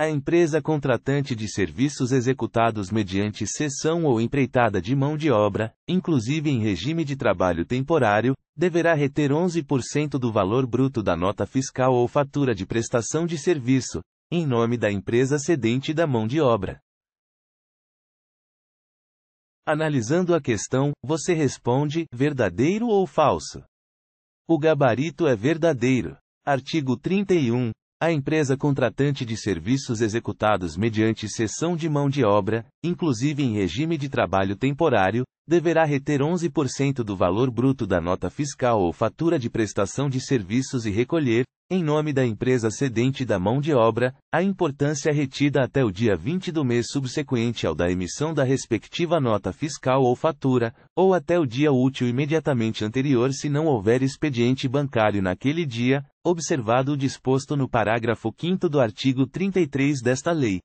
A empresa contratante de serviços executados mediante cessão ou empreitada de mão de obra, inclusive em regime de trabalho temporário, deverá reter 11% do valor bruto da nota fiscal ou fatura de prestação de serviço, em nome da empresa cedente da mão de obra. Analisando a questão, você responde: verdadeiro ou falso? O gabarito é verdadeiro. Artigo 31. A empresa contratante de serviços executados mediante cessão de mão de obra, inclusive em regime de trabalho temporário, deverá reter 11% do valor bruto da nota fiscal ou fatura de prestação de serviços e recolher, em nome da empresa cedente da mão de obra, a importância retida até o dia 20 do mês subsequente ao da emissão da respectiva nota fiscal ou fatura, ou até o dia útil imediatamente anterior se não houver expediente bancário naquele dia, observado o disposto no parágrafo 5 do artigo 33 desta lei.